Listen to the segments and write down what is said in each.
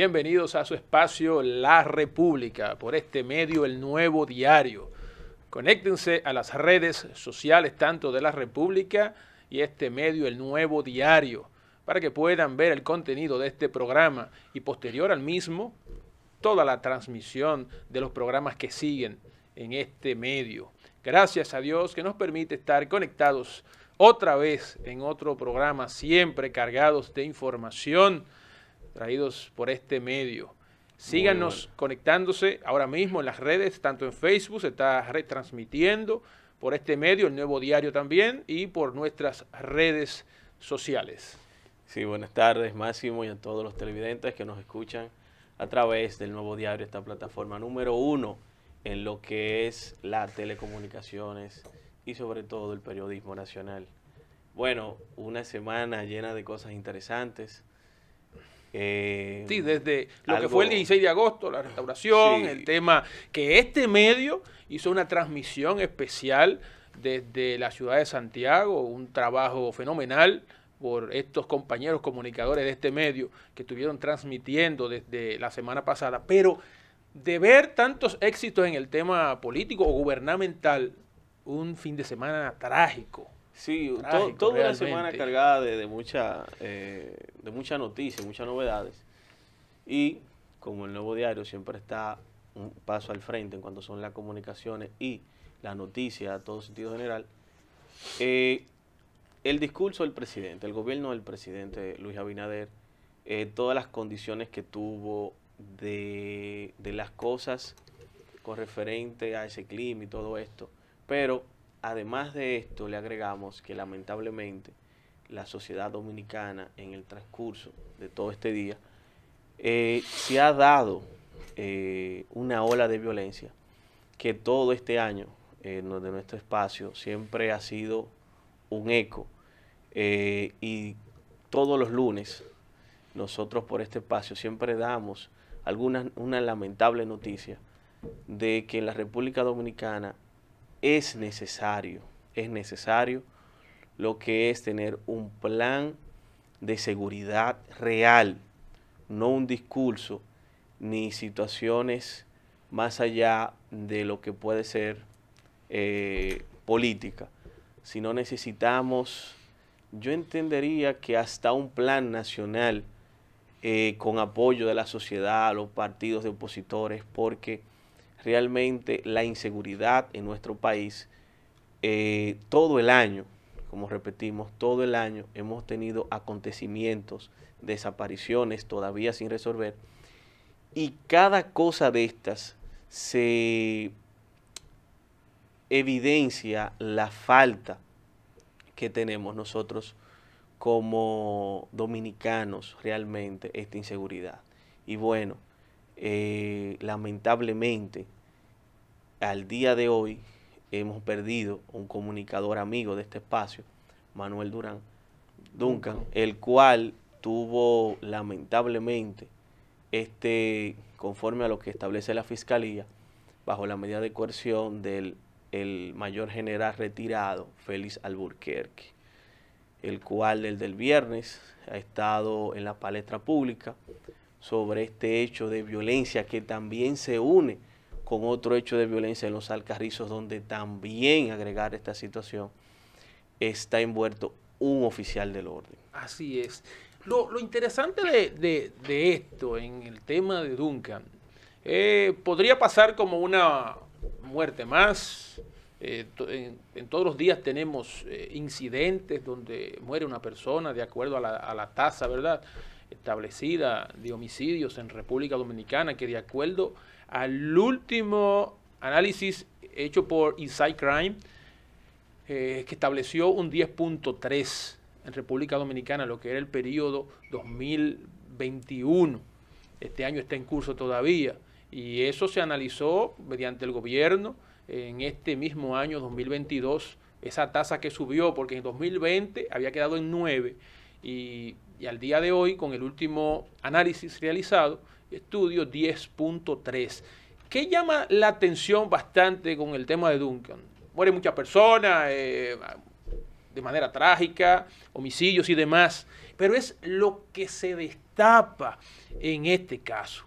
Bienvenidos a su espacio La República, por este medio El Nuevo Diario. Conéctense a las redes sociales tanto de La República y este medio El Nuevo Diario para que puedan ver el contenido de este programa y posterior al mismo toda la transmisión de los programas que siguen en este medio. Gracias a Dios que nos permite estar conectados otra vez en otro programa, siempre cargados de información traídos por este medio. Síganos conectándose ahora mismo en las redes, tanto en Facebook, se está retransmitiendo por este medio, el nuevo diario también, y por nuestras redes sociales. Sí, buenas tardes Máximo y a todos los televidentes que nos escuchan a través del nuevo diario, esta plataforma número uno en lo que es las telecomunicaciones y sobre todo el periodismo nacional. Bueno, una semana llena de cosas interesantes. Eh, sí, desde lo que fue el 16 de agosto, la restauración, el tema que este medio hizo una transmisión especial desde la ciudad de Santiago, un trabajo fenomenal por estos compañeros comunicadores de este medio que estuvieron transmitiendo desde la semana pasada, pero de ver tantos éxitos en el tema político o gubernamental, un fin de semana trágico, Sí, toda una semana cargada de, mucha, eh, de muchas noticias, muchas novedades. Y como el nuevo diario siempre está un paso al frente en cuanto son las comunicaciones y las noticias a todo sentido general, eh, el discurso del presidente, el gobierno del presidente Luis Abinader, eh, todas las condiciones que tuvo de, de las cosas con referente a ese clima y todo esto, pero además de esto, le agregamos que lamentablemente la sociedad dominicana en el transcurso de todo este día eh, se ha dado eh, una ola de violencia que todo este año en eh, de nuestro espacio siempre ha sido un eco y todos los lunes nosotros por este espacio siempre damos alguna una lamentable noticia de que en la República Dominicana es necesario, es necesario lo que es tener un plan de seguridad real, no un discurso ni situaciones más allá de lo que puede ser eh, política, Si no necesitamos, yo entendería que hasta un plan nacional eh, con apoyo de la sociedad, los partidos de opositores, porque realmente la inseguridad en nuestro país eh, todo el año, como repetimos, todo el año hemos tenido acontecimientos, desapariciones todavía sin resolver, y cada cosa de estas se evidencia la falta que tenemos nosotros como dominicanos realmente esta inseguridad. Y bueno, eh, lamentablemente, al día de hoy hemos perdido un comunicador amigo de este espacio, Manuel Durán, Duncan, el cual tuvo lamentablemente este, conforme a lo que establece la fiscalía, bajo la medida de coerción del el mayor general retirado, Félix Alburquerque, el cual el del viernes ha estado en la palestra pública sobre este hecho de violencia que también se une con otro hecho de violencia en los Alcarrizos, donde también agregar esta situación está envuelto un oficial del orden. Así es. Lo, interesante de, esto en el tema de Duncan, eh, podría pasar como una muerte más. Eh, en, todos los días tenemos eh, incidentes donde muere una persona de acuerdo a la tasa, ¿verdad? establecida de homicidios en República Dominicana, que de acuerdo al último análisis hecho por Inside Crime, eh, que estableció un 10.3 en República Dominicana, lo que era el periodo 2021. Este año está en curso todavía. Y eso se analizó mediante el gobierno en este mismo año 2022, esa tasa que subió, porque en 2020 había quedado en 9 y y al día de hoy, con el último análisis realizado, estudio 10.3. que llama la atención bastante con el tema de Duncan? Mueren muchas personas eh, de manera trágica, homicidios y demás, pero es lo que se destapa en este caso.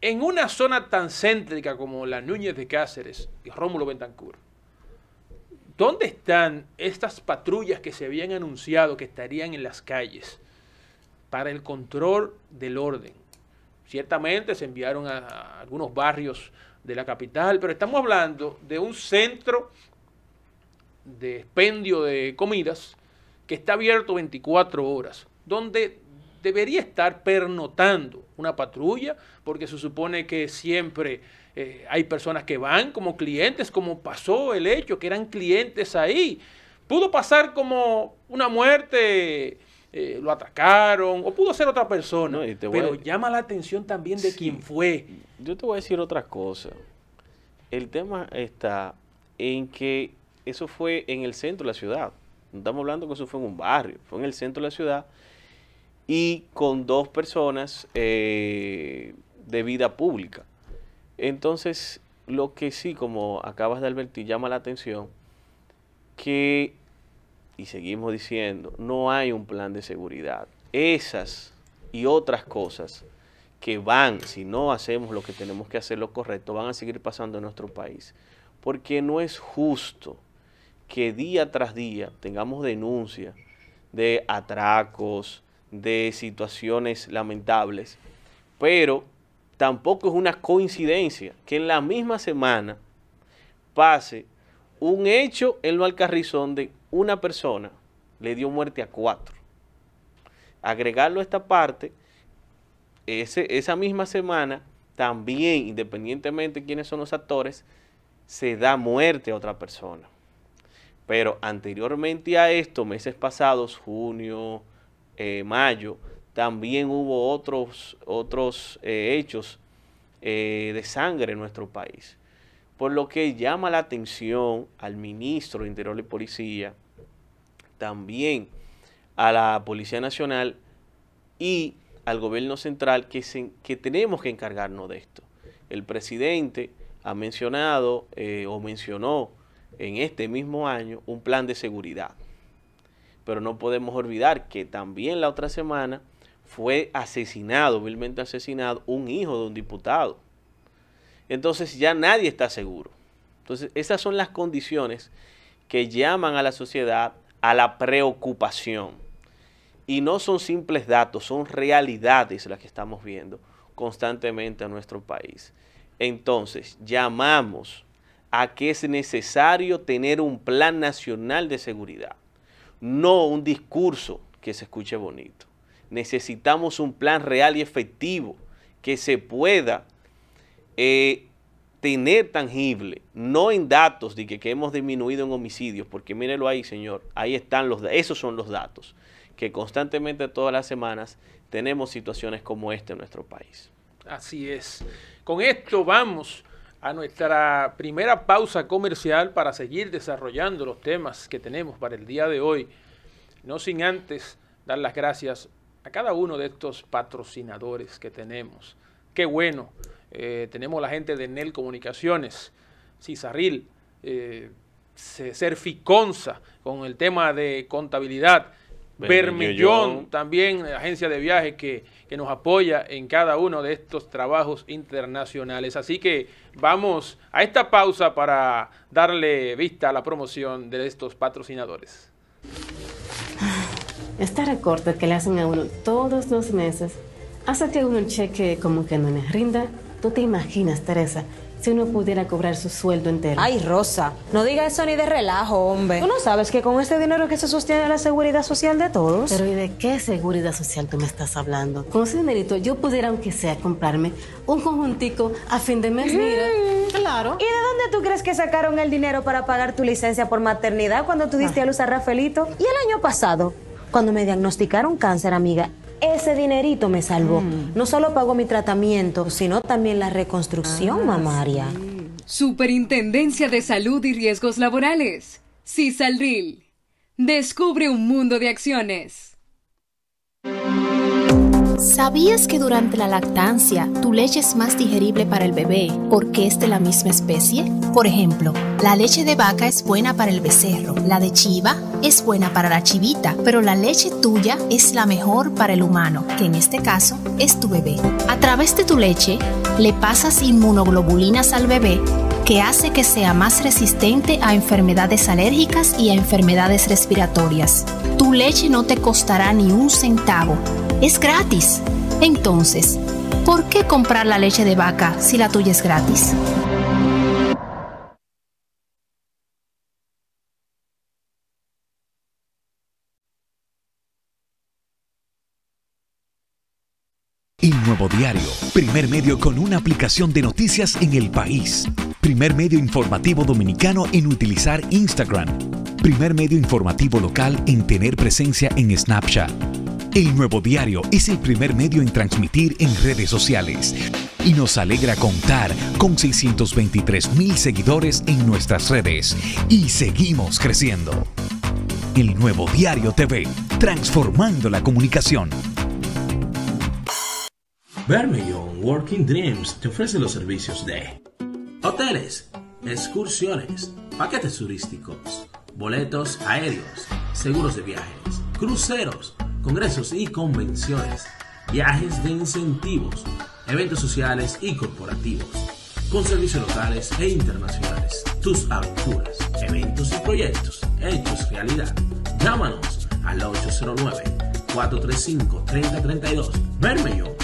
En una zona tan céntrica como la Núñez de Cáceres y Rómulo Bentancur, ¿dónde están estas patrullas que se habían anunciado que estarían en las calles para el control del orden? Ciertamente se enviaron a, algunos barrios de la capital, pero estamos hablando de un centro de expendio de comidas que está abierto 24 horas, donde debería estar pernotando una patrulla, porque se supone que siempre eh, hay personas que van como clientes, como pasó el hecho, que eran clientes ahí. Pudo pasar como una muerte, eh, lo atacaron, o pudo ser otra persona, pero llama la atención también de quién fue. Yo te voy a decir otra cosa. El tema está en que eso fue en el centro de la ciudad. No estamos hablando que eso fue en un barrio, fue en el centro de la ciudad y con dos personas eh, de vida pública. Entonces, lo que sí, como acabas de advertir, llama la atención que, y seguimos diciendo, no hay un plan de seguridad. Esas y otras cosas que van, si no hacemos lo que tenemos que hacer, lo correcto, van a seguir pasando en nuestro país. Porque no es justo que día tras día tengamos denuncias de atracos, de situaciones lamentables. Pero tampoco es una coincidencia que en la misma semana pase un hecho en lo Alcarrizón de una persona le dio muerte a cuatro. Agregarlo a esta parte, esa misma semana, también, independientemente de quiénes son los actores, se da muerte a otra persona. Pero anteriormente a esto, meses pasados, junio, eh, mayo, también hubo otros, otros eh, hechos eh, de sangre en nuestro país. Por lo que llama la atención al ministro de Interior y Policía, también a la Policía Nacional y al gobierno central que, que tenemos que encargarnos de esto. El presidente ha mencionado o mencionó en este mismo año un plan de seguridad pero no podemos olvidar que también la otra semana fue asesinado, vilmente asesinado, un hijo de un diputado. Entonces ya nadie está seguro. Entonces esas son las condiciones que llaman a la sociedad a la preocupación. Y no son simples datos, son realidades las que estamos viendo constantemente en nuestro país. Entonces, llamamos a que es necesario tener un plan nacional de seguridad no un discurso que se escuche bonito. Necesitamos un plan real y efectivo que se pueda eh, tener tangible, no en datos de que, hemos disminuido en homicidios, porque mírenlo ahí, señor, ahí están los, esos son los datos, que constantemente todas las semanas tenemos situaciones como esta en nuestro país. Así es. Con esto vamos a nuestra primera pausa comercial para seguir desarrollando los temas que tenemos para el día de hoy. No sin antes dar las gracias a cada uno de estos patrocinadores que tenemos. Qué bueno. Eh, tenemos la gente de NEL Comunicaciones, Cizarril, eh, con el tema de contabilidad. Vermillón, también agencia de viajes que que nos apoya en cada uno de estos trabajos internacionales. Así que vamos a esta pausa para darle vista a la promoción de estos patrocinadores. Este recorte que le hacen a uno todos los meses hace que uno cheque como que no me rinda. Tú te imaginas, Teresa, si uno pudiera cobrar su sueldo entero. Ay, Rosa, no diga eso ni de relajo, hombre. Tú no sabes que con este dinero que se sostiene la seguridad social de todos. Pero ¿y de qué seguridad social tú me estás hablando? Con ese dinerito yo pudiera, aunque sea, comprarme un conjuntico a fin de mes. Mira, mm, claro. ¿Y de dónde tú crees que sacaron el dinero para pagar tu licencia por maternidad cuando tuviste ah. a luz a Rafaelito? Y el año pasado, cuando me diagnosticaron cáncer, amiga, ese dinerito me salvó. Mm. No solo pagó mi tratamiento, sino también la reconstrucción ah, mamaria. Superintendencia de Salud y Riesgos Laborales. CISALRIL. Descubre un mundo de acciones. ¿Sabías que durante la lactancia tu leche es más digerible para el bebé porque es de la misma especie? Por ejemplo, la leche de vaca es buena para el becerro, la de chiva es buena para la chivita, pero la leche tuya es la mejor para el humano, que en este caso es tu bebé. A través de tu leche le pasas inmunoglobulinas al bebé que hace que sea más resistente a enfermedades alérgicas y a enfermedades respiratorias. Tu leche no te costará ni un centavo. Es gratis. Entonces, ¿por qué comprar la leche de vaca si la tuya es gratis? Diario, primer medio con una aplicación de noticias en el país, primer medio informativo dominicano en utilizar Instagram, primer medio informativo local en tener presencia en Snapchat. El Nuevo Diario es el primer medio en transmitir en redes sociales y nos alegra contar con 623 mil seguidores en nuestras redes y seguimos creciendo. El Nuevo Diario TV, transformando la comunicación. Bermellón Working Dreams te ofrece los servicios de hoteles, excursiones, paquetes turísticos, boletos aéreos, seguros de viajes, cruceros, congresos y convenciones, viajes de incentivos, eventos sociales y corporativos, con servicios locales e internacionales, tus aventuras, eventos y proyectos hechos realidad. Llámanos al 809 435 3032 Bermellón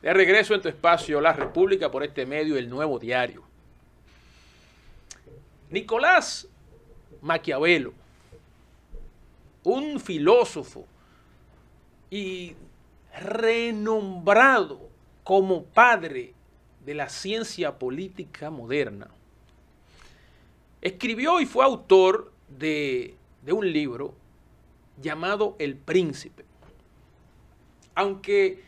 de regreso en tu espacio, La República, por este medio, el nuevo diario. Nicolás Maquiavelo, un filósofo y renombrado como padre de la ciencia política moderna. Escribió y fue autor de, un libro llamado El Príncipe. Aunque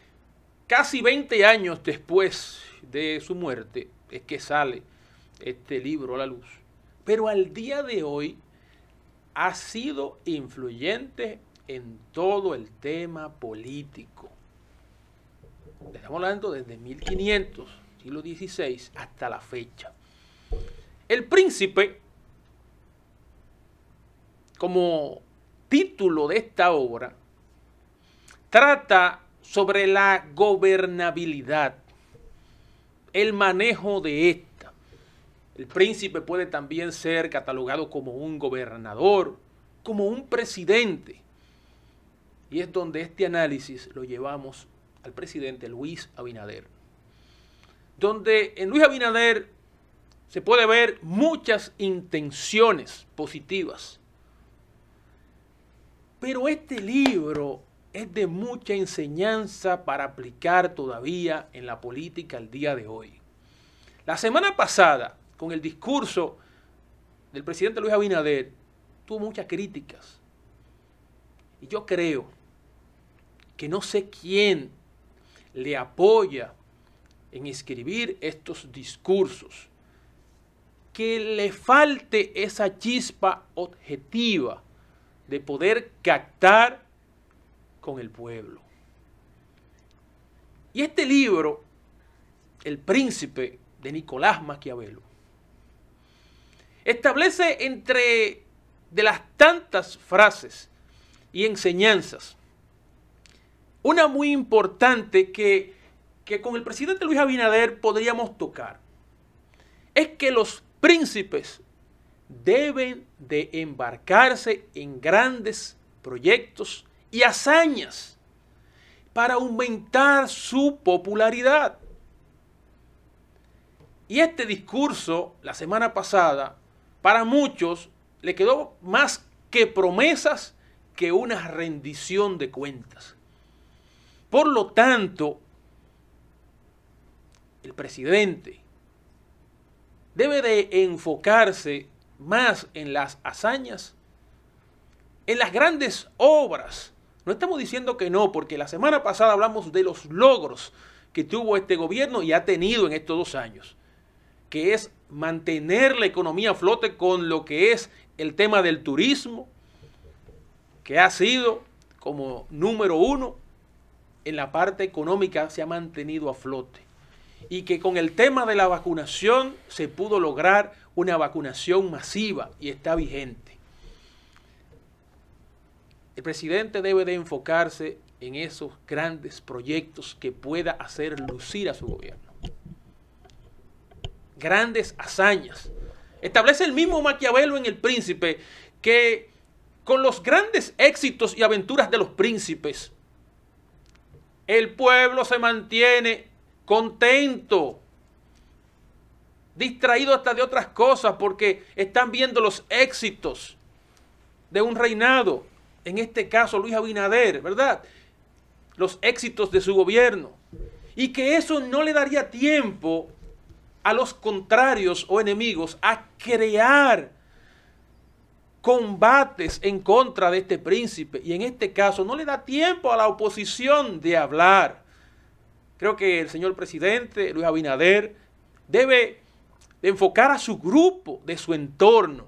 casi 20 años después de su muerte es que sale este libro a la luz, pero al día de hoy ha sido influyente en todo el tema político. Estamos hablando desde 1500 siglo hasta la fecha. El príncipe, como título de esta obra, trata sobre la gobernabilidad, el manejo de esta. El príncipe puede también ser catalogado como un gobernador, como un presidente. Y es donde este análisis lo llevamos al presidente Luis Abinader donde en Luis Abinader se puede ver muchas intenciones positivas. Pero este libro es de mucha enseñanza para aplicar todavía en la política al día de hoy. La semana pasada, con el discurso del presidente Luis Abinader, tuvo muchas críticas. Y yo creo que no sé quién le apoya en escribir estos discursos, que le falte esa chispa objetiva de poder captar con el pueblo. Y este libro, El Príncipe de Nicolás Maquiavelo, establece entre de las tantas frases y enseñanzas, una muy importante que que con el presidente Luis Abinader podríamos tocar es que los príncipes deben de embarcarse en grandes proyectos y hazañas para aumentar su popularidad. Y este discurso la semana pasada, para muchos, le quedó más que promesas que una rendición de cuentas. Por lo tanto, el presidente debe de enfocarse más en las hazañas, en las grandes obras. No estamos diciendo que no, porque la semana pasada hablamos de los logros que tuvo este gobierno y ha tenido en estos dos años, que es mantener la economía a flote con lo que es el tema del turismo, que ha sido como número uno en la parte económica, se ha mantenido a flote y que con el tema de la vacunación se pudo lograr una vacunación masiva y está vigente. El presidente debe de enfocarse en esos grandes proyectos que pueda hacer lucir a su gobierno. Grandes hazañas. Establece el mismo Maquiavelo en El Príncipe que con los grandes éxitos y aventuras de los príncipes, el pueblo se mantiene contento, distraído hasta de otras cosas porque están viendo los éxitos de un reinado. En este caso, Luis Abinader, ¿verdad? Los éxitos de su gobierno. Y que eso no le daría tiempo a los contrarios o enemigos a crear combates en contra de este príncipe. Y en este caso no le da tiempo a la oposición de hablar. Creo que el señor presidente Luis Abinader debe enfocar a su grupo, de su entorno,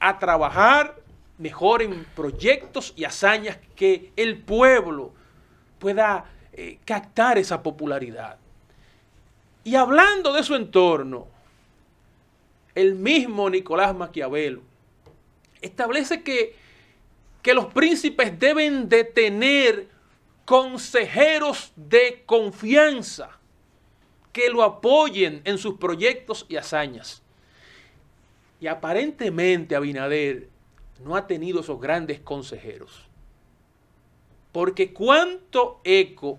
a trabajar mejor en proyectos y hazañas que el pueblo pueda eh, captar esa popularidad. Y hablando de su entorno, el mismo Nicolás Maquiavelo establece que, que los príncipes deben de tener consejeros de confianza que lo apoyen en sus proyectos y hazañas. Y aparentemente Abinader no ha tenido esos grandes consejeros. Porque cuánto eco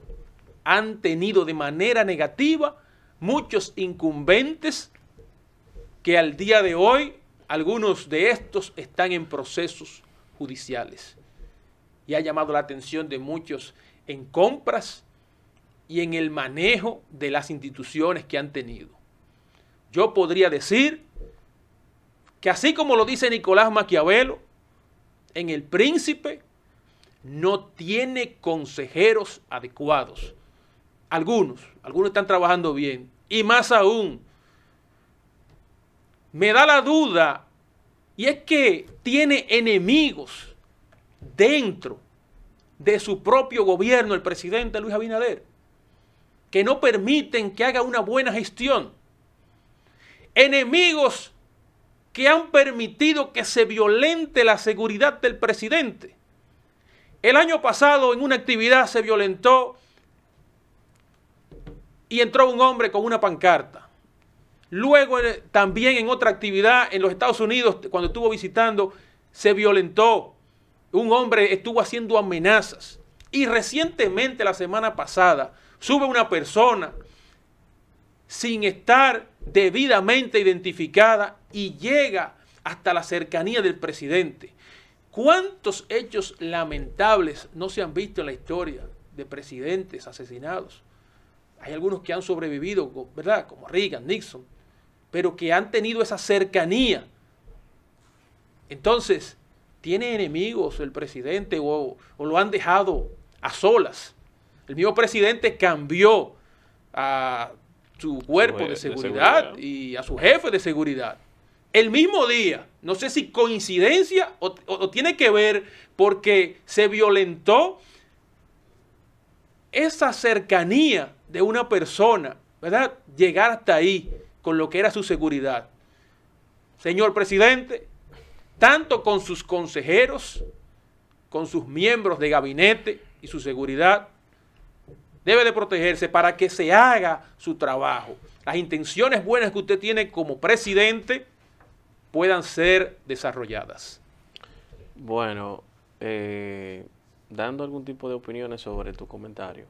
han tenido de manera negativa muchos incumbentes que al día de hoy algunos de estos están en procesos judiciales. Y ha llamado la atención de muchos en compras y en el manejo de las instituciones que han tenido. Yo podría decir que así como lo dice Nicolás Maquiavelo, en el príncipe no tiene consejeros adecuados. Algunos, algunos están trabajando bien. Y más aún, me da la duda, y es que tiene enemigos dentro de su propio gobierno, el presidente Luis Abinader, que no permiten que haga una buena gestión. Enemigos que han permitido que se violente la seguridad del presidente. El año pasado en una actividad se violentó y entró un hombre con una pancarta. Luego eh, también en otra actividad en los Estados Unidos, cuando estuvo visitando, se violentó un hombre estuvo haciendo amenazas. Y recientemente, la semana pasada, sube una persona sin estar debidamente identificada y llega hasta la cercanía del presidente. ¿Cuántos hechos lamentables no se han visto en la historia de presidentes asesinados? Hay algunos que han sobrevivido, ¿verdad? Como Reagan, Nixon, pero que han tenido esa cercanía. Entonces, tiene enemigos el presidente o, o lo han dejado a solas. El mismo presidente cambió a su cuerpo de seguridad, y a su jefe de seguridad. El mismo día, no sé si coincidencia o, o tiene que ver porque se violentó esa cercanía de una persona, ¿verdad? Llegar hasta ahí con lo que era su seguridad. Señor presidente, tanto con sus consejeros, con sus miembros de gabinete y su seguridad, debe de protegerse para que se haga su trabajo. Las intenciones buenas que usted tiene como presidente puedan ser desarrolladas. Bueno, eh, dando algún tipo de opiniones sobre tu comentario,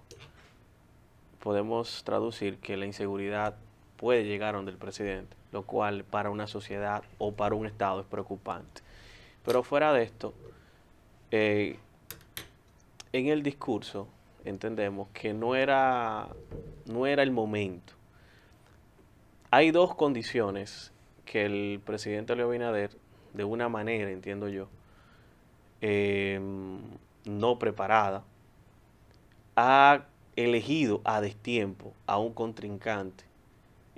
podemos traducir que la inseguridad puede llegar donde el presidente, lo cual para una sociedad o para un Estado es preocupante. Pero fuera de esto, eh, en el discurso entendemos que no era, no era el momento. Hay dos condiciones que el presidente Leo Binader, de una manera, entiendo yo, eh, no preparada, ha elegido a destiempo a un contrincante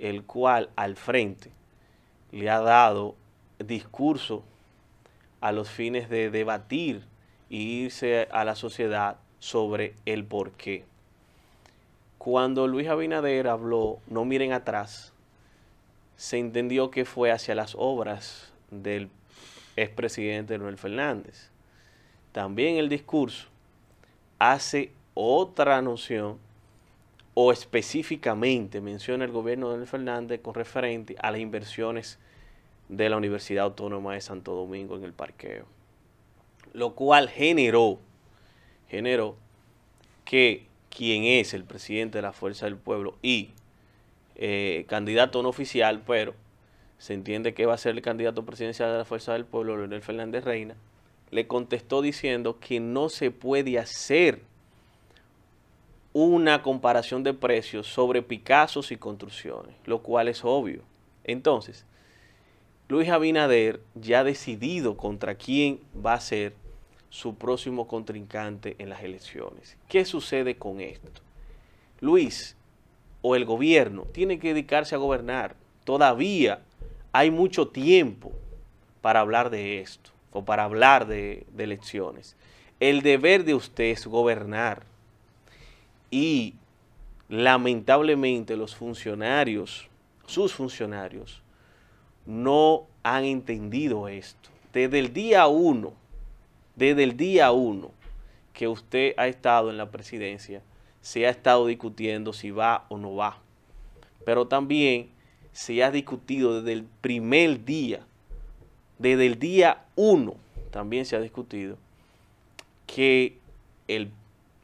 el cual al frente le ha dado discurso a los fines de debatir e irse a la sociedad sobre el por qué. Cuando Luis Abinader habló, no miren atrás, se entendió que fue hacia las obras del expresidente Manuel Fernández. También el discurso hace otra noción o específicamente menciona el gobierno de Fernández con referente a las inversiones de la Universidad Autónoma de Santo Domingo en el parqueo. Lo cual generó, generó que quien es el presidente de la Fuerza del Pueblo y eh, candidato no oficial, pero se entiende que va a ser el candidato presidencial de la Fuerza del Pueblo, Leonel Fernández Reina, le contestó diciendo que no se puede hacer una comparación de precios sobre Picassos y construcciones, lo cual es obvio. Entonces, Luis Abinader ya ha decidido contra quién va a ser su próximo contrincante en las elecciones. ¿Qué sucede con esto? Luis o el gobierno tiene que dedicarse a gobernar. Todavía hay mucho tiempo para hablar de esto o para hablar de, de elecciones. El deber de usted es gobernar y lamentablemente los funcionarios, sus funcionarios, no han entendido esto. Desde el día uno, desde el día uno que usted ha estado en la presidencia, se ha estado discutiendo si va o no va. Pero también se ha discutido desde el primer día, desde el día uno, también se ha discutido que el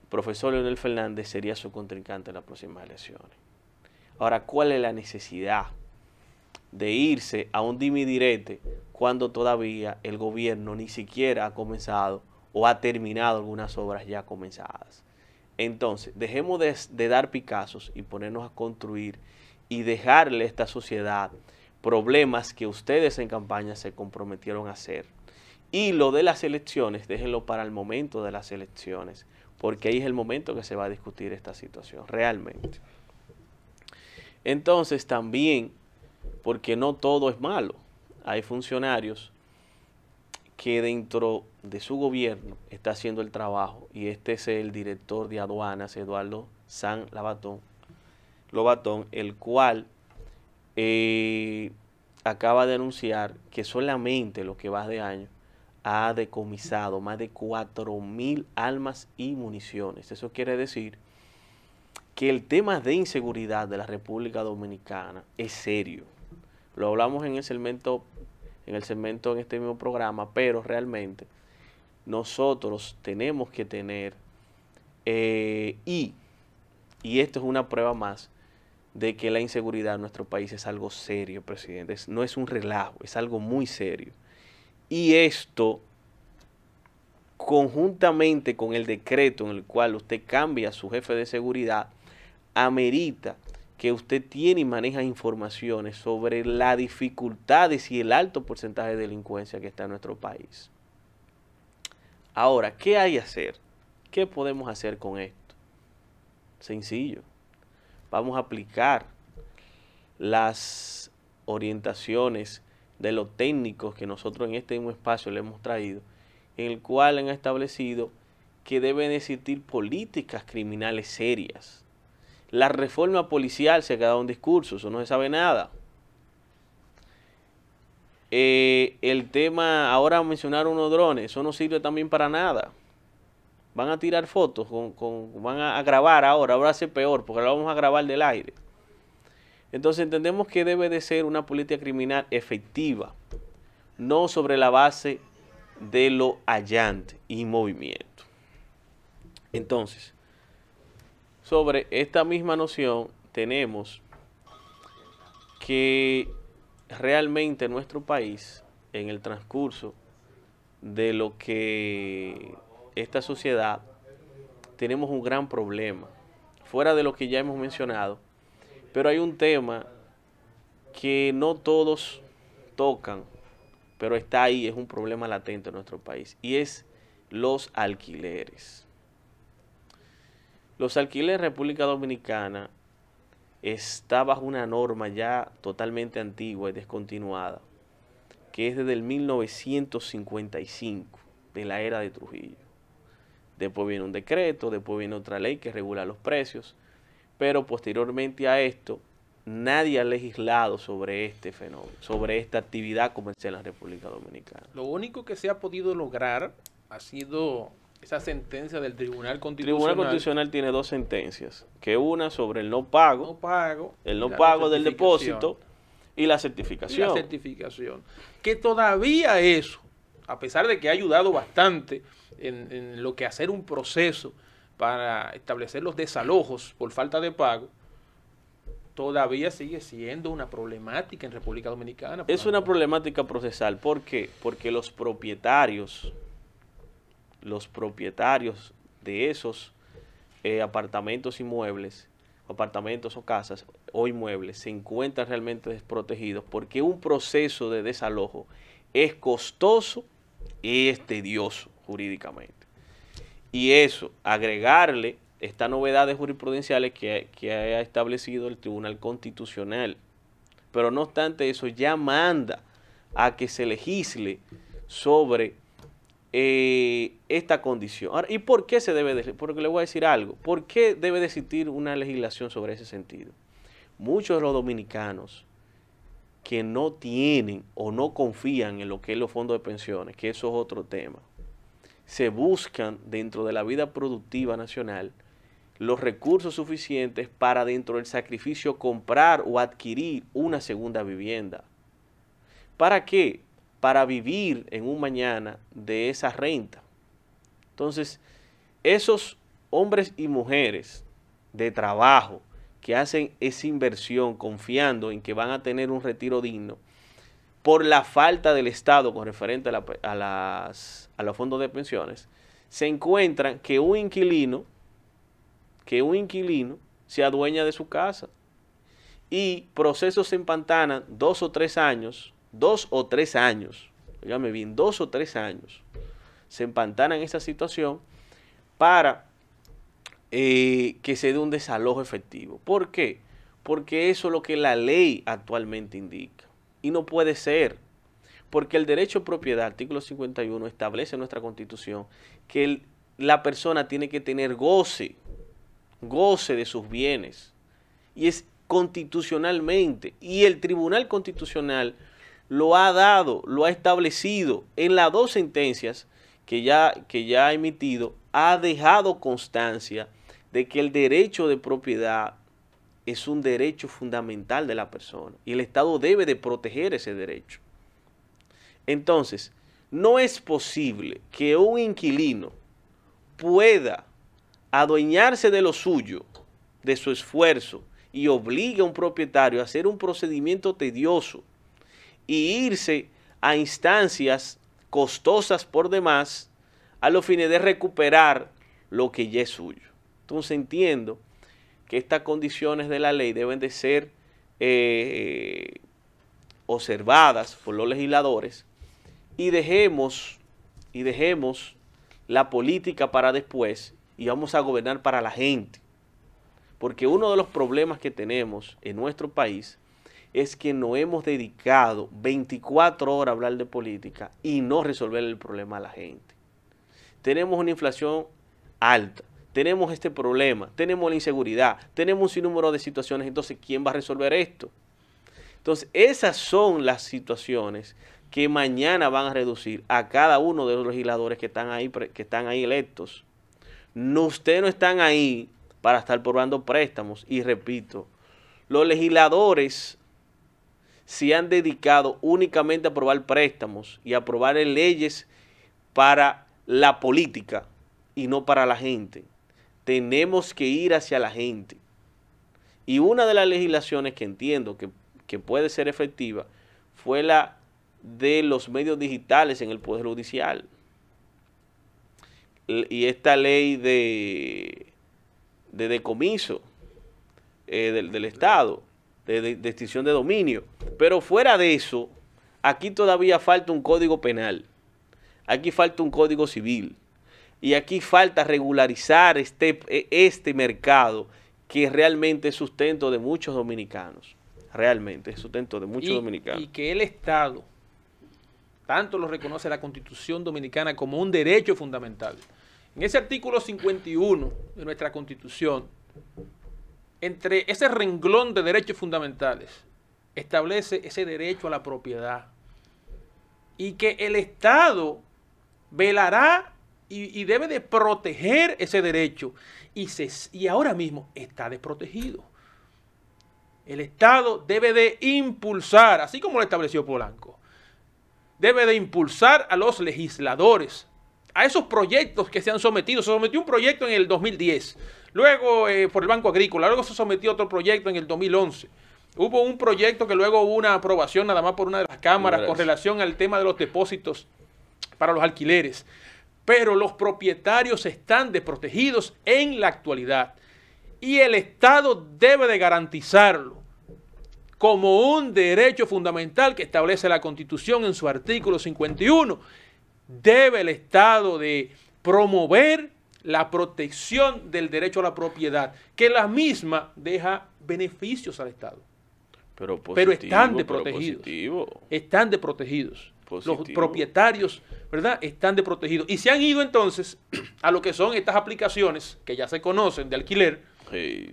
profesor Leonel Fernández sería su contrincante en las próximas elecciones. Ahora, ¿cuál es la necesidad de irse a un dimidirete cuando todavía el gobierno ni siquiera ha comenzado o ha terminado algunas obras ya comenzadas? Entonces, dejemos de, de dar picazos y ponernos a construir y dejarle a esta sociedad problemas que ustedes en campaña se comprometieron a hacer. Y lo de las elecciones, déjenlo para el momento de las elecciones porque ahí es el momento que se va a discutir esta situación realmente. Entonces también, porque no todo es malo, hay funcionarios que dentro de su gobierno está haciendo el trabajo y este es el director de aduanas, Eduardo San Lobatón, Lobatón, el cual eh, acaba de anunciar que solamente lo que va de año ha decomisado más de 4.000 armas y municiones. Eso quiere decir que el tema de inseguridad de la República Dominicana es serio. Lo hablamos en el segmento, en el segmento en este mismo programa, pero realmente nosotros tenemos que tener eh, y, y esto es una prueba más de que la inseguridad en nuestro país es algo serio, presidente. no es un relajo, es algo muy serio. Y esto, conjuntamente con el decreto en el cual usted cambia a su jefe de seguridad, amerita que usted tiene y maneja informaciones sobre las dificultades y el alto porcentaje de delincuencia que está en nuestro país. Ahora, ¿qué hay que hacer? ¿Qué podemos hacer con esto? Sencillo. Vamos a aplicar las orientaciones de los técnicos que nosotros en este mismo espacio le hemos traído, en el cual han establecido que deben existir políticas criminales serias. La reforma policial se ha quedado un discurso, eso no se sabe nada. Eh, el tema, ahora mencionar unos drones, eso no sirve también para nada. Van a tirar fotos, con, van a grabar ahora, ahora hace peor, porque lo vamos a grabar del aire. Entonces entendemos que debe de ser una política criminal efectiva, no sobre la base de lo hallante y movimiento. Entonces, sobre esta misma noción tenemos que realmente nuestro país, en el transcurso de lo que esta sociedad, tenemos un gran problema. Fuera de lo que ya hemos mencionado, pero hay un tema que no todos tocan, pero está ahí, es un problema latente en nuestro país, y es los alquileres. Los alquileres en República Dominicana está bajo una norma ya totalmente antigua y descontinuada, que es desde el 1955, de la era de Trujillo. Después viene un decreto, después viene otra ley que regula los precios, pero posteriormente a esto, nadie ha legislado sobre este fenómeno, sobre esta actividad comercial en la República Dominicana. Lo único que se ha podido lograr ha sido esa sentencia del Tribunal Constitucional. El Tribunal Constitucional tiene dos sentencias, que una sobre el no pago, el no pago del depósito y la certificación. la certificación, que todavía eso, a pesar de que ha ayudado bastante en lo que hacer un proceso para establecer los desalojos por falta de pago, todavía sigue siendo una problemática en República Dominicana. Es una problemática procesal. ¿Por qué? Porque los propietarios, los propietarios de esos eh, apartamentos inmuebles, apartamentos o casas o inmuebles, se encuentran realmente desprotegidos porque un proceso de desalojo es costoso y es tedioso jurídicamente. Y eso, agregarle estas novedades jurisprudenciales que, que ha establecido el Tribunal Constitucional. Pero no obstante eso, ya manda a que se legisle sobre eh, esta condición. ¿Y por qué se debe de, Porque le voy a decir algo. ¿Por qué debe de existir una legislación sobre ese sentido? Muchos de los dominicanos que no tienen o no confían en lo que es los fondos de pensiones, que eso es otro tema, se buscan dentro de la vida productiva nacional los recursos suficientes para dentro del sacrificio comprar o adquirir una segunda vivienda. ¿Para qué? Para vivir en un mañana de esa renta. Entonces, esos hombres y mujeres de trabajo que hacen esa inversión confiando en que van a tener un retiro digno, por la falta del Estado con referente a, las, los fondos de pensiones, se encuentran que un inquilino, que un inquilino se adueña de su casa y procesos se empantanan dos o tres años, dos o tres años, dígame bien, dos o tres años, se empantanan esa situación para eh, que se dé un desalojo efectivo. ¿Por qué? Porque eso es lo que la ley actualmente indica. Y no puede ser, porque el derecho de propiedad, artículo 51, establece en nuestra constitución que la persona tiene que tener goce, goce de sus bienes. Y es constitucionalmente, y el Tribunal Constitucional lo ha dado, lo ha establecido en las dos sentencias que ya, que ya ha emitido, ha dejado constancia de que el derecho de propiedad es un derecho fundamental de la persona y el Estado debe de proteger ese derecho. Entonces, no es posible que un inquilino pueda adueñarse de lo suyo, de su esfuerzo, y obligue a un propietario a hacer un procedimiento tedioso y irse a instancias costosas por demás a los fines de recuperar lo que ya es suyo. Entonces entiendo que estas condiciones de la ley deben de ser eh, observadas por los legisladores y dejemos, y dejemos la política para después y vamos a gobernar para la gente. Porque uno de los problemas que tenemos en nuestro país es que no hemos dedicado 24 horas a hablar de política y no resolver el problema a la gente. Tenemos una inflación alta, tenemos este problema, tenemos la inseguridad, tenemos un sinnúmero de situaciones, entonces, ¿quién va a resolver esto? Entonces, esas son las situaciones que mañana van a reducir a cada uno de los legisladores que están ahí, que están ahí electos. No, ustedes no están ahí para estar probando préstamos. Y repito, los legisladores se han dedicado únicamente a aprobar préstamos y a aprobar leyes para la política y no para la gente tenemos que ir hacia la gente. Y una de las legislaciones que entiendo que, puede ser efectiva fue la de los medios digitales en el Poder Judicial. Y esta ley de, de decomiso eh, del, Estado, de, de extinción de dominio. Pero fuera de eso, aquí todavía falta un código penal. Aquí falta un código civil. Y aquí falta regularizar este, e, este mercado que realmente es sustento de muchos dominicanos. Realmente es sustento de muchos dominicanos. Y que el Estado tanto lo reconoce la Constitución Dominicana como un derecho fundamental. En ese artículo 51 de nuestra Constitución, entre ese renglón de derechos fundamentales, establece ese derecho a la propiedad y que el Estado velará y, debe de proteger ese derecho. Y, se, y ahora mismo está desprotegido. El Estado debe de impulsar, así como lo estableció Polanco, debe de impulsar a los legisladores a esos proyectos que se han sometido. Se sometió un proyecto en el 2010, luego eh, por el Banco Agrícola, luego se sometió otro proyecto en el 2011. Hubo un proyecto que luego hubo una aprobación nada más por una de las cámaras con relación al tema de los depósitos para los alquileres pero los propietarios están desprotegidos en la actualidad y el Estado debe de garantizarlo como un derecho fundamental que establece la Constitución en su artículo 51. Debe el Estado de promover la protección del derecho a la propiedad, que la misma deja beneficios al Estado. Pero, están desprotegidos. están desprotegidos los propietarios, ¿verdad? Están protegidos Y se han ido entonces a lo que son estas aplicaciones que ya se conocen de alquiler. Sí.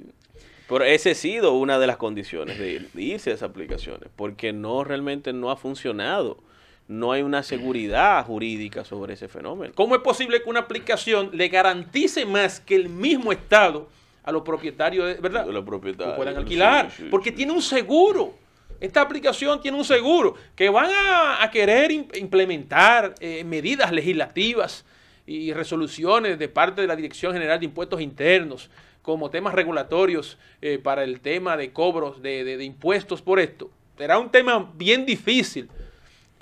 Pero esa ha sido una de las condiciones de, irse a esas aplicaciones, porque no realmente no ha funcionado. No hay una seguridad jurídica sobre ese fenómeno. ¿Cómo es posible que una aplicación le garantice más que el mismo Estado a los propietarios, ¿verdad? los propietarios. Que puedan alquilar, porque tiene un seguro. Esta aplicación tiene un seguro que van a, querer implementar eh, medidas legislativas y resoluciones de parte de la Dirección General de Impuestos Internos como temas regulatorios eh, para el tema de cobros de, impuestos por esto. Será un tema bien difícil,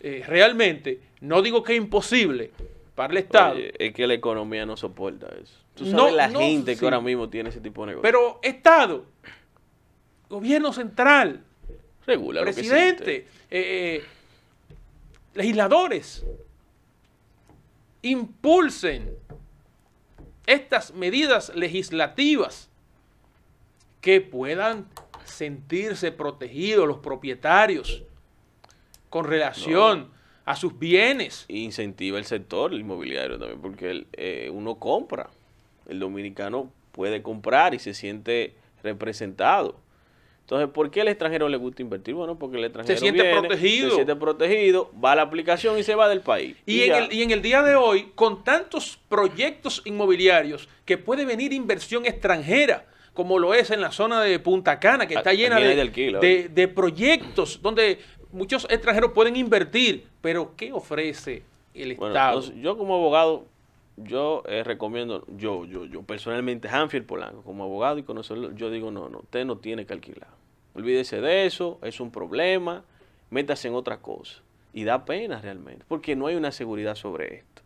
eh, realmente. No digo que imposible para el Estado. es que la economía no soporta eso. Tú la gente que ahora mismo tiene ese tipo de negocios. Pero Estado, gobierno central, Regula Presidente, eh, eh, legisladores, impulsen estas medidas legislativas que puedan sentirse protegidos los propietarios con relación a sus bienes. Incentiva el sector inmobiliario también, porque eh, uno compra. El dominicano puede comprar y se siente representado. Entonces, ¿por qué al extranjero le gusta invertir? Bueno, porque el extranjero se siente protegido. Se siente protegido, va a la aplicación y se va del país. Y, en el, día de hoy, con tantos proyectos inmobiliarios que puede venir inversión extranjera, como lo es en la zona de Punta Cana, que ah, está llena ¿eh? de, proyectos donde muchos extranjeros pueden invertir, pero ¿qué ofrece el Estado? yo como abogado yo eh, recomiendo, yo, yo, yo personalmente, Hanfield Polanco, como abogado y conocerlo, yo digo, no, no, usted no tiene que alquilar. Olvídese de eso, es un problema, métase en otra cosa. Y da pena realmente, porque no hay una seguridad sobre esto.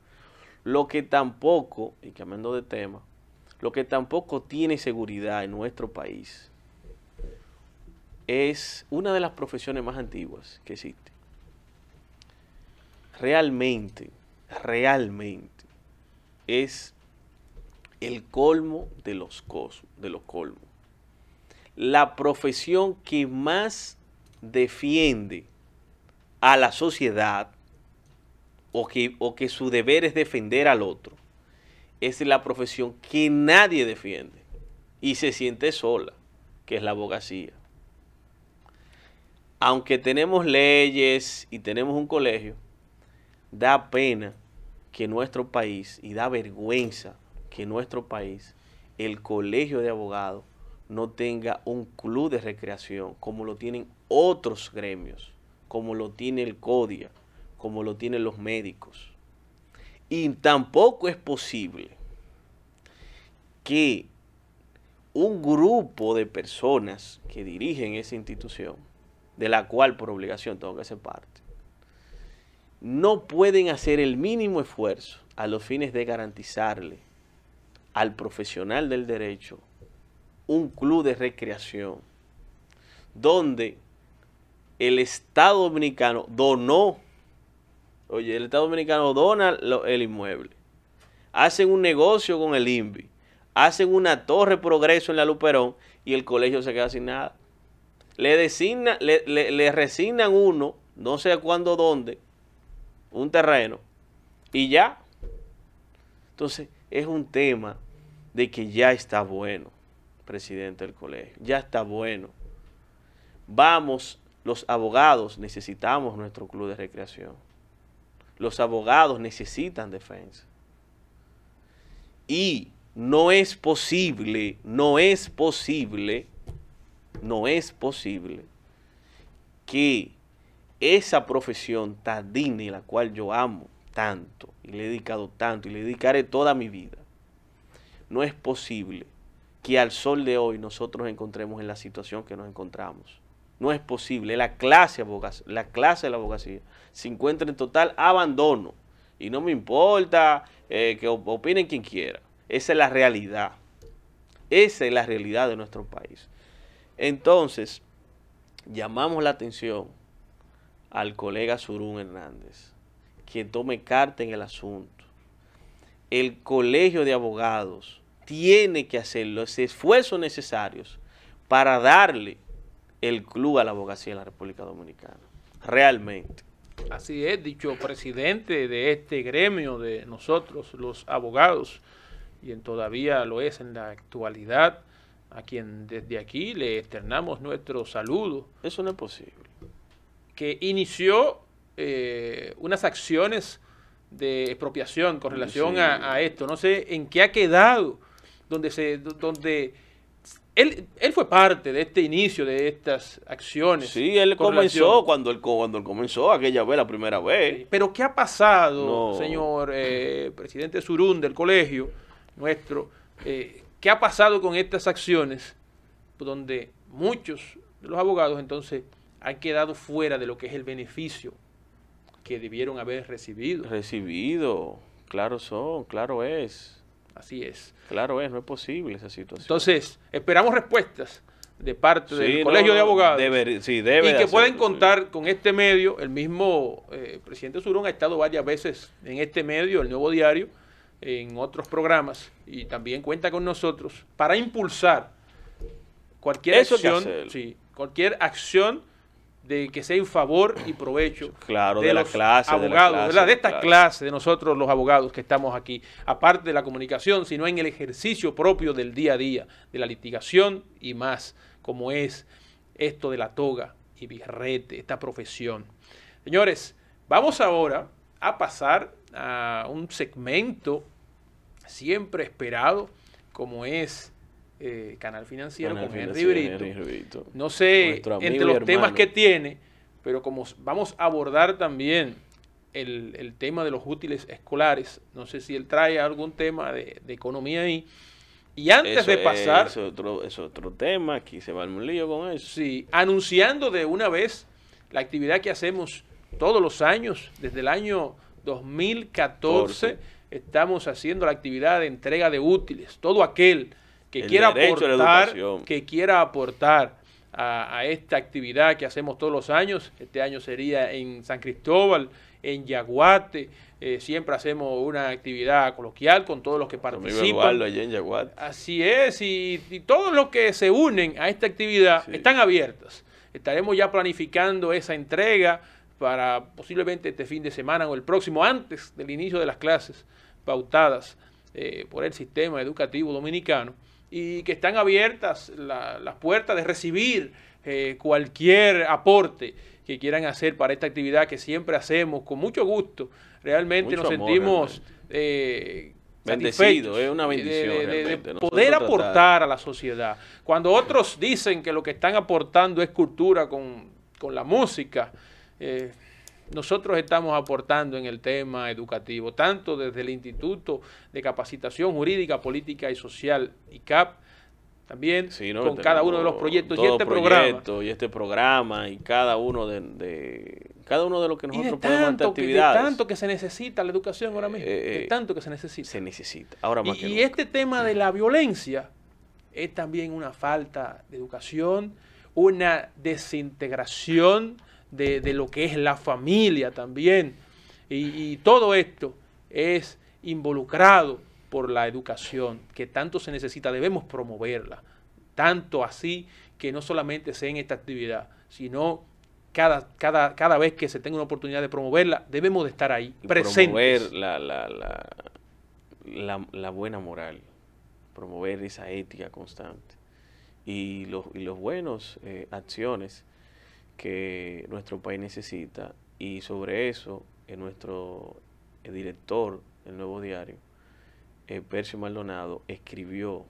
Lo que tampoco, y cambiando de tema, lo que tampoco tiene seguridad en nuestro país es una de las profesiones más antiguas que existe. Realmente, realmente, es el colmo de los, de los colmos la profesión que más defiende a la sociedad o que, o que su deber es defender al otro, es la profesión que nadie defiende y se siente sola, que es la abogacía. Aunque tenemos leyes y tenemos un colegio, da pena que nuestro país y da vergüenza que nuestro país, el colegio de abogados, no tenga un club de recreación como lo tienen otros gremios, como lo tiene el CODIA, como lo tienen los médicos. Y tampoco es posible que un grupo de personas que dirigen esa institución, de la cual por obligación tengo que ser parte, no pueden hacer el mínimo esfuerzo a los fines de garantizarle al profesional del derecho un club de recreación donde el Estado Dominicano donó, oye, el Estado Dominicano dona el inmueble, hacen un negocio con el INVI, hacen una torre progreso en la Luperón y el colegio se queda sin nada. Le, designa, le, le resignan uno, no sé cuándo, dónde, un terreno y ya. Entonces, es un tema de que ya está bueno presidente del colegio. Ya está bueno. Vamos, los abogados necesitamos nuestro club de recreación. Los abogados necesitan defensa. Y no es posible, no es posible, no es posible que esa profesión tan digna y la cual yo amo tanto y le he dedicado tanto y le dedicaré toda mi vida, no es posible que al sol de hoy nosotros encontremos en la situación que nos encontramos. No es posible. La clase, la clase de la abogacía se encuentra en total abandono. Y no me importa eh, que opinen quien quiera. Esa es la realidad. Esa es la realidad de nuestro país. Entonces, llamamos la atención al colega Surún Hernández, quien tome carta en el asunto. El colegio de abogados tiene que hacer los esfuerzos necesarios para darle el club a la abogacía de la República Dominicana. Realmente. Así es, dicho presidente de este gremio de nosotros, los abogados, y en todavía lo es en la actualidad, a quien desde aquí le externamos nuestro saludo. Eso no es posible. Que inició eh, unas acciones de expropiación con relación a, esto. No sé en qué ha quedado donde se donde él, fue parte de este inicio de estas acciones. Sí, él comenzó cuando él, cuando comenzó aquella vez, la primera vez. pero ¿qué ha pasado, señor eh, presidente Surún del colegio nuestro? Eh, ¿Qué ha pasado con estas acciones donde muchos de los abogados entonces han quedado fuera de lo que es el beneficio que debieron haber recibido? Recibido, claro son, claro es. Así es. Claro es, no es posible esa situación. Entonces, esperamos respuestas de parte del Colegio de Abogados. sí, debe y que pueden contar con este medio. El mismo eh, presidente Surón ha estado varias veces en este medio, el Nuevo Diario, en otros programas y también cuenta con nosotros para impulsar cualquier acción, cualquier acción de que sea un favor y provecho claro, de, la los clase, abogados, de, de esta clase de nosotros los abogados que estamos aquí, aparte de la comunicación, sino en el ejercicio propio del día a día, de la litigación y más, como es esto de la toga y birrete, esta profesión. Señores, vamos ahora a pasar a un segmento siempre esperado, como es eh, canal Financiero con Henry Brito. No sé, entre los temas que tiene, pero como vamos a abordar también el, tema de los útiles escolares, no sé si él trae algún tema de, economía ahí. Y antes de pasar... Es otro, otro tema, aquí se va un lío con eso. Sí, anunciando de una vez la actividad que hacemos todos los años, desde el año 2014, estamos haciendo la actividad de entrega de útiles. Todo aquel que quiera aportar, que quiera aportar a, esta actividad que hacemos todos los años. Este año sería en San Cristóbal, en Yaguate. Eh, siempre hacemos una actividad coloquial con todos los que participan. en Yaguate. Así es, y, todos los que se unen a esta actividad están abiertos. Estaremos ya planificando esa entrega para posiblemente este fin de semana o el próximo, antes del inicio de las clases pautadas eh, por el sistema educativo dominicano y que están abiertas las puertas de recibir eh, cualquier aporte que quieran hacer para esta actividad que siempre hacemos con mucho gusto. Realmente nos sentimos realmente. Eh, es una bendición. poder aportar a la sociedad. Cuando otros dicen que lo que están aportando es cultura con, la música, eh, nosotros estamos aportando en el tema educativo, tanto desde el Instituto de Capacitación Jurídica, Política y Social, ICAP, también con cada uno de los proyectos y este programa. Y este programa y cada uno de, de cada uno de lo que nosotros podemos actividades. Que, tanto que se necesita la educación ahora mismo, eh, eh, tanto que se necesita. Se necesita, ahora más que nunca. Y este tema de la violencia es también una falta de educación, una desintegración de, lo que es la familia también. Y, todo esto es involucrado por la educación que tanto se necesita, debemos promoverla, tanto así que no solamente sea en esta actividad, sino cada, cada, cada vez que se tenga una oportunidad de promoverla, debemos de estar ahí, presentes. Promover la, la, la, la, buena moral, promover esa ética constante y, los, y buenos eh, acciones que nuestro país necesita y sobre eso eh, nuestro eh, director del nuevo diario, eh, Percio Maldonado, escribió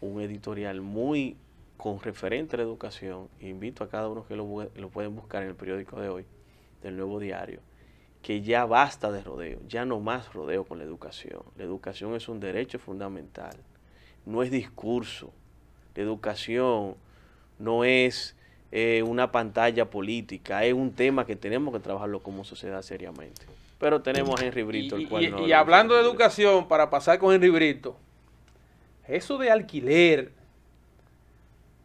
un editorial muy con referente a la educación, e invito a cada uno que lo, lo pueden buscar en el periódico de hoy, del nuevo diario, que ya basta de rodeo, ya no más rodeo con la educación. La educación es un derecho fundamental, no es discurso. La educación no es una pantalla política, es un tema que tenemos que trabajarlo como sociedad seriamente. Pero tenemos a Henry Brito, y, el cual y, hablando de educación, para pasar con Henry Brito, eso de alquiler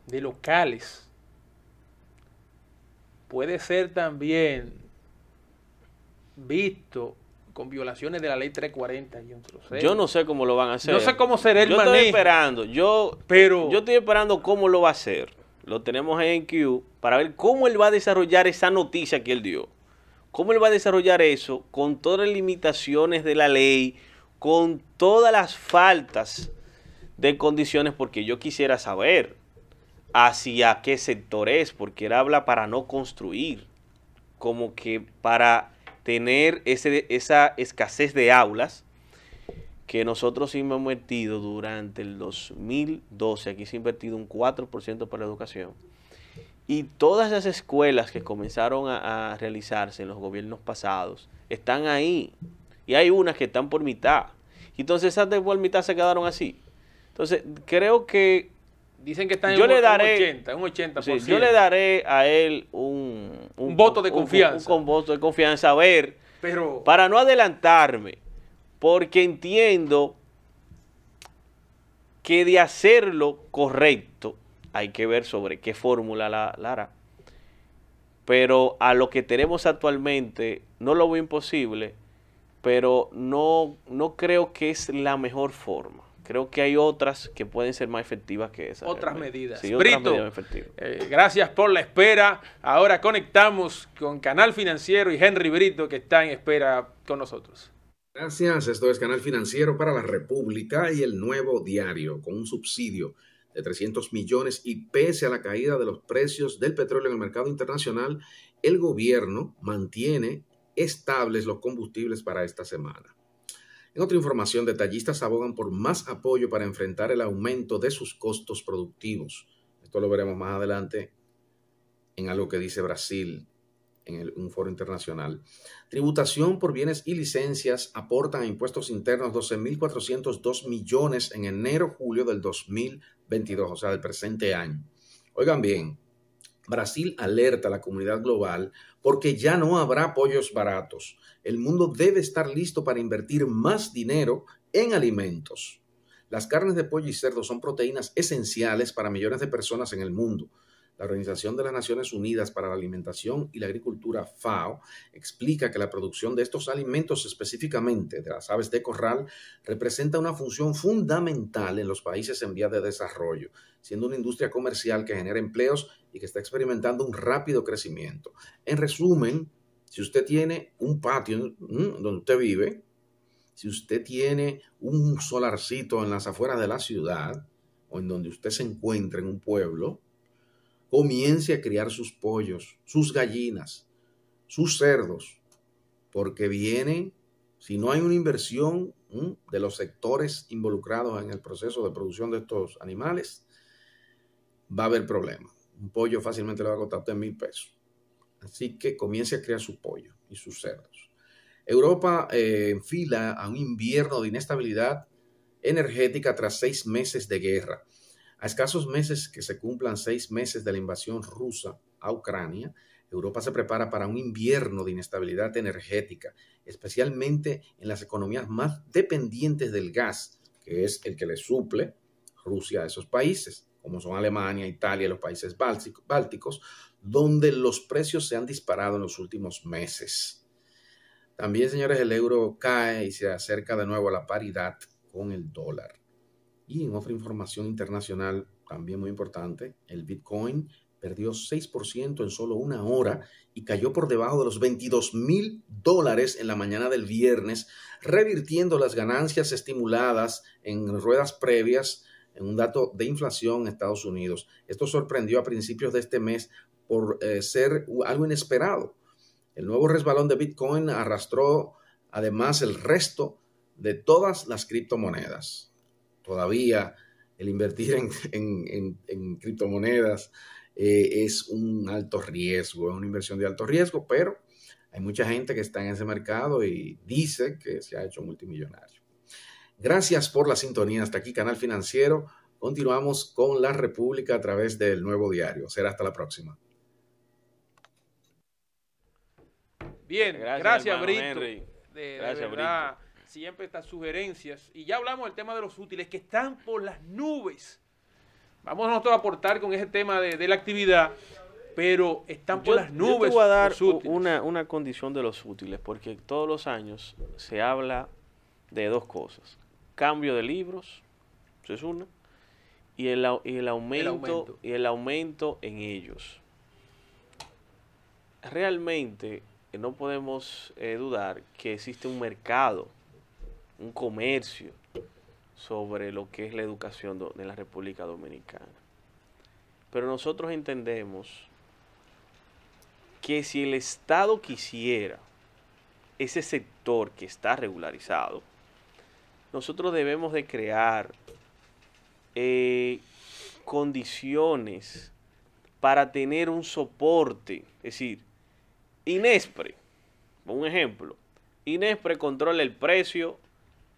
de locales puede ser también visto con violaciones de la ley 340 y otros. Yo no sé cómo lo van a hacer. No sé cómo será el yo esperando. Yo, pero, yo estoy esperando cómo lo va a hacer lo tenemos en Q para ver cómo él va a desarrollar esa noticia que él dio. ¿Cómo él va a desarrollar eso con todas las limitaciones de la ley, con todas las faltas de condiciones? Porque yo quisiera saber hacia qué sector es, porque él habla para no construir, como que para tener ese, esa escasez de aulas que nosotros hemos invertido durante el 2012, aquí se ha invertido un 4% para la educación, y todas esas escuelas que comenzaron a, realizarse en los gobiernos pasados están ahí, y hay unas que están por mitad, y entonces esas de por mitad se quedaron así. Entonces, creo que... Dicen que están yo en le un, daré, 80, yo le daré a él un... voto de confianza. Un, voto de confianza. A ver, Pero, para no adelantarme, porque entiendo que de hacerlo correcto, hay que ver sobre qué fórmula la, hará. Pero a lo que tenemos actualmente, no lo veo imposible, pero no, no creo que es la mejor forma. Creo que hay otras que pueden ser más efectivas que esas. Otras medidas. Brito, eh, gracias por la espera. Ahora conectamos con Canal Financiero y Henry Brito, que está en espera con nosotros. Gracias, esto es Canal Financiero para la República y el Nuevo Diario, con un subsidio de 300 millones y pese a la caída de los precios del petróleo en el mercado internacional, el gobierno mantiene estables los combustibles para esta semana. En otra información, detallistas abogan por más apoyo para enfrentar el aumento de sus costos productivos. Esto lo veremos más adelante en algo que dice Brasil en un foro internacional. Tributación por bienes y licencias aportan a impuestos internos 12.402 millones en enero-julio del 2022, o sea, del presente año. Oigan bien, Brasil alerta a la comunidad global porque ya no habrá pollos baratos. El mundo debe estar listo para invertir más dinero en alimentos. Las carnes de pollo y cerdo son proteínas esenciales para millones de personas en el mundo la Organización de las Naciones Unidas para la Alimentación y la Agricultura, FAO, explica que la producción de estos alimentos, específicamente de las aves de corral, representa una función fundamental en los países en vías de desarrollo, siendo una industria comercial que genera empleos y que está experimentando un rápido crecimiento. En resumen, si usted tiene un patio donde usted vive, si usted tiene un solarcito en las afueras de la ciudad o en donde usted se encuentra en un pueblo, comience a criar sus pollos, sus gallinas, sus cerdos, porque viene, si no hay una inversión de los sectores involucrados en el proceso de producción de estos animales, va a haber problema. Un pollo fácilmente le va a costar 10 mil pesos. Así que comience a criar su pollo y sus cerdos. Europa eh, enfila a un invierno de inestabilidad energética tras seis meses de guerra. A escasos meses que se cumplan seis meses de la invasión rusa a Ucrania, Europa se prepara para un invierno de inestabilidad energética, especialmente en las economías más dependientes del gas, que es el que le suple Rusia a esos países, como son Alemania, Italia y los países bálticos, donde los precios se han disparado en los últimos meses. También, señores, el euro cae y se acerca de nuevo a la paridad con el dólar. Y en otra información internacional también muy importante, el Bitcoin perdió 6% en solo una hora y cayó por debajo de los 22 mil dólares en la mañana del viernes, revirtiendo las ganancias estimuladas en ruedas previas en un dato de inflación en Estados Unidos. Esto sorprendió a principios de este mes por eh, ser algo inesperado. El nuevo resbalón de Bitcoin arrastró además el resto de todas las criptomonedas todavía el invertir en, criptomonedas eh, es un alto riesgo, es una inversión de alto riesgo, pero hay mucha gente que está en ese mercado y dice que se ha hecho multimillonario. Gracias por la sintonía. Hasta aquí, Canal Financiero. Continuamos con la República a través del nuevo diario. Será hasta la próxima. Bien, gracias, gracias Brito. De, gracias, de verdad, Brito siempre estas sugerencias. Y ya hablamos del tema de los útiles que están por las nubes. Vamos nosotros a aportar con ese tema de, la actividad, pero están por las nubes. Yo te voy a dar una, condición de los útiles, porque todos los años se habla de dos cosas. Cambio de libros, eso es uno... y el, aumento, Y el aumento en ellos. Realmente no podemos eh, dudar que existe un mercado un comercio sobre lo que es la educación de la República Dominicana. Pero nosotros entendemos que si el Estado quisiera ese sector que está regularizado, nosotros debemos de crear eh, condiciones para tener un soporte. Es decir, Inespre, un ejemplo, Inespre controla el precio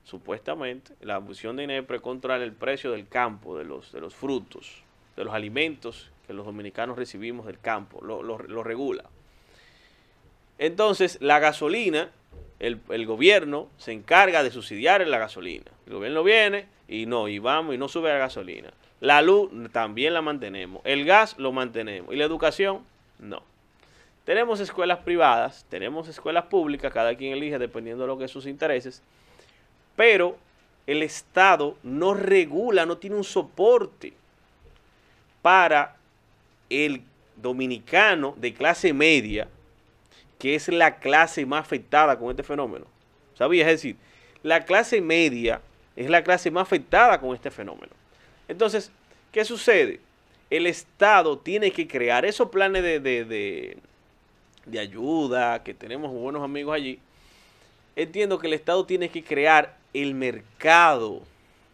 supuestamente, la ambición de INEPRE contra el precio del campo, de los, de los frutos, de los alimentos que los dominicanos recibimos del campo, lo, regula. Entonces, la gasolina, el, gobierno se encarga de subsidiar la gasolina. El gobierno viene y no, y vamos y no sube la gasolina. La luz también la mantenemos, el gas lo mantenemos y la educación no. Tenemos escuelas privadas, tenemos escuelas públicas, cada quien elige dependiendo de lo que sus intereses pero el Estado no regula, no tiene un soporte para el dominicano de clase media, que es la clase más afectada con este fenómeno. ¿Sabías? Es decir, la clase media es la clase más afectada con este fenómeno. Entonces, ¿qué sucede? El Estado tiene que crear esos planes de, de ayuda, que tenemos buenos amigos allí. Entiendo que el Estado tiene que crear el mercado,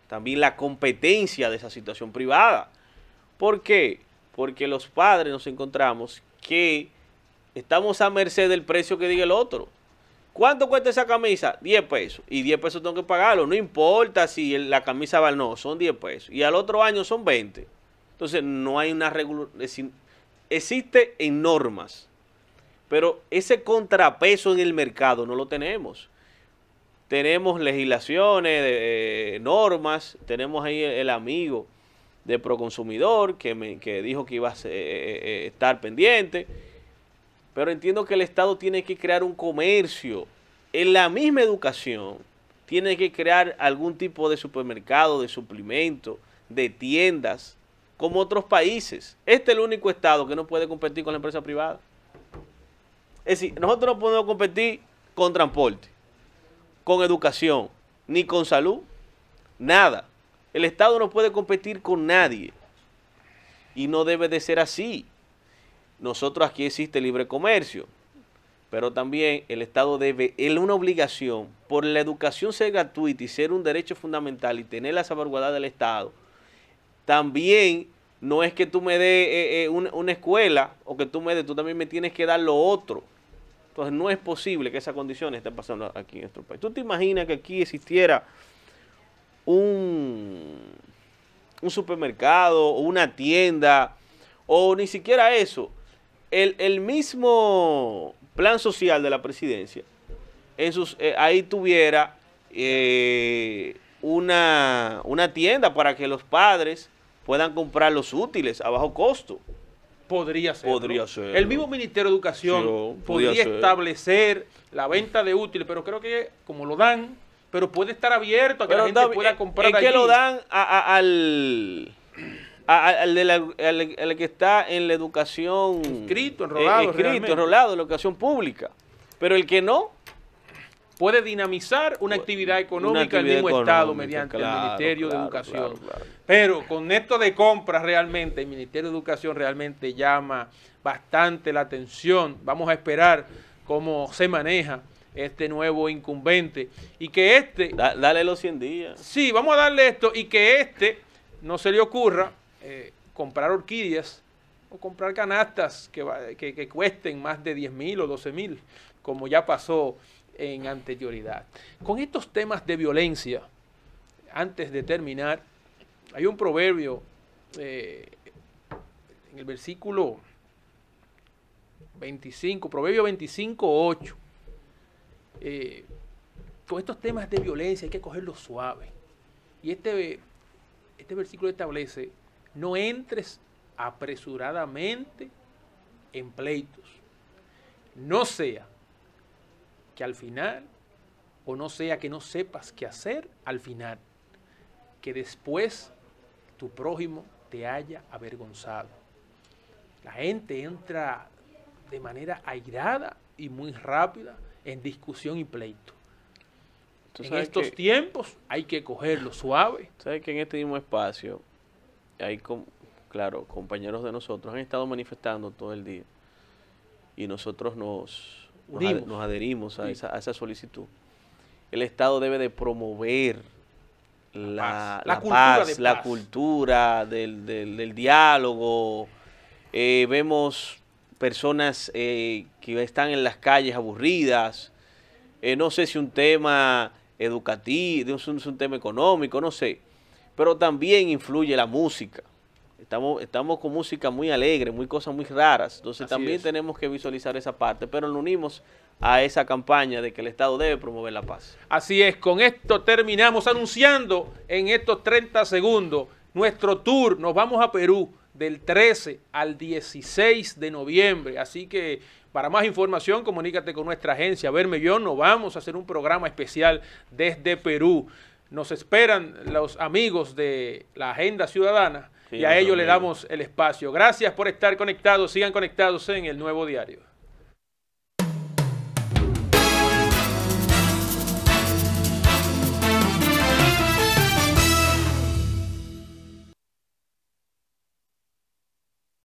también la competencia de esa situación privada. ¿Por qué? Porque los padres nos encontramos que estamos a merced del precio que diga el otro. ¿Cuánto cuesta esa camisa? 10 pesos. Y 10 pesos tengo que pagarlo. No importa si la camisa va no, son 10 pesos. Y al otro año son 20. Entonces no hay una regulación Existe en normas. Pero ese contrapeso en el mercado no lo tenemos tenemos legislaciones, eh, normas, tenemos ahí el, amigo de Proconsumidor que, me, dijo que iba a eh, eh, estar pendiente, pero entiendo que el Estado tiene que crear un comercio en la misma educación, tiene que crear algún tipo de supermercado, de suplemento, de tiendas, como otros países. Este es el único Estado que no puede competir con la empresa privada. Es decir, nosotros no podemos competir con transporte con educación, ni con salud, nada. El Estado no puede competir con nadie y no debe de ser así. Nosotros aquí existe libre comercio, pero también el Estado debe, es una obligación, por la educación ser gratuita y ser un derecho fundamental y tener la salvaguarda del Estado, también no es que tú me des eh, eh, una, escuela o que tú me des, tú también me tienes que dar lo otro. Entonces no es posible que esas condiciones estén pasando aquí en nuestro país. ¿Tú te imaginas que aquí existiera un, supermercado o una tienda o ni siquiera eso? El, mismo plan social de la presidencia, eh, ahí tuviera eh, una tienda para que los padres puedan comprar los útiles a bajo costo podría ser. El mismo Ministerio de Educación podría establecer la venta de útiles, pero creo que como lo dan, pero puede estar abierto a que la gente pueda eh, comprar. Es qué que lo dan al, que está en la educación. Escrito, eh, enrolado. enrolado, en la educación pública. Pero el que no, puede dinamizar una actividad económica en mismo Estado mediante el Ministerio de Educación. Pero con esto de compras realmente, el Ministerio de Educación realmente llama bastante la atención. Vamos a esperar cómo se maneja este nuevo incumbente y que este... dale los 100 días. Sí, vamos a darle esto y que este no se le ocurra eh, comprar orquídeas o comprar canastas que, que cuesten más de 10 mil o 12 mil, como ya pasó en anterioridad. Con estos temas de violencia, antes de terminar, hay un proverbio eh, en el versículo 25, proverbio 25, 8. Eh, con estos temas de violencia hay que cogerlo suave. Y este, este versículo establece, no entres apresuradamente en pleitos. No sea que al final, o no sea que no sepas qué hacer al final, que después tu prójimo te haya avergonzado. La gente entra de manera airada y muy rápida en discusión y pleito. En estos tiempos hay que cogerlo suave. Sabes que en este mismo espacio hay, claro, compañeros de nosotros han estado manifestando todo el día y nosotros nos nos, adherimos a, esa, solicitud. El Estado debe de promover la, paz, la cultura, del, diálogo. Eh, vemos personas eh, que están en las calles aburridas. Eh, no sé si un tema educativo, es un tema económico, no sé. Pero también influye la música. Estamos, con música muy alegre, muy cosas muy raras. Entonces también tenemos que visualizar esa parte, pero nos unimos a esa campaña de que el Estado debe promover la paz. Así es, con esto terminamos anunciando en estos 30 segundos nuestro tour. Nos vamos a Perú del 13 al 16 de noviembre. Así que para más información, comunícate con nuestra agencia verme yo Nos vamos a hacer un programa especial desde Perú. Nos esperan los amigos de la Agenda Ciudadana y a ellos le damos el espacio. Gracias por estar conectados. Sigan conectados en el nuevo diario.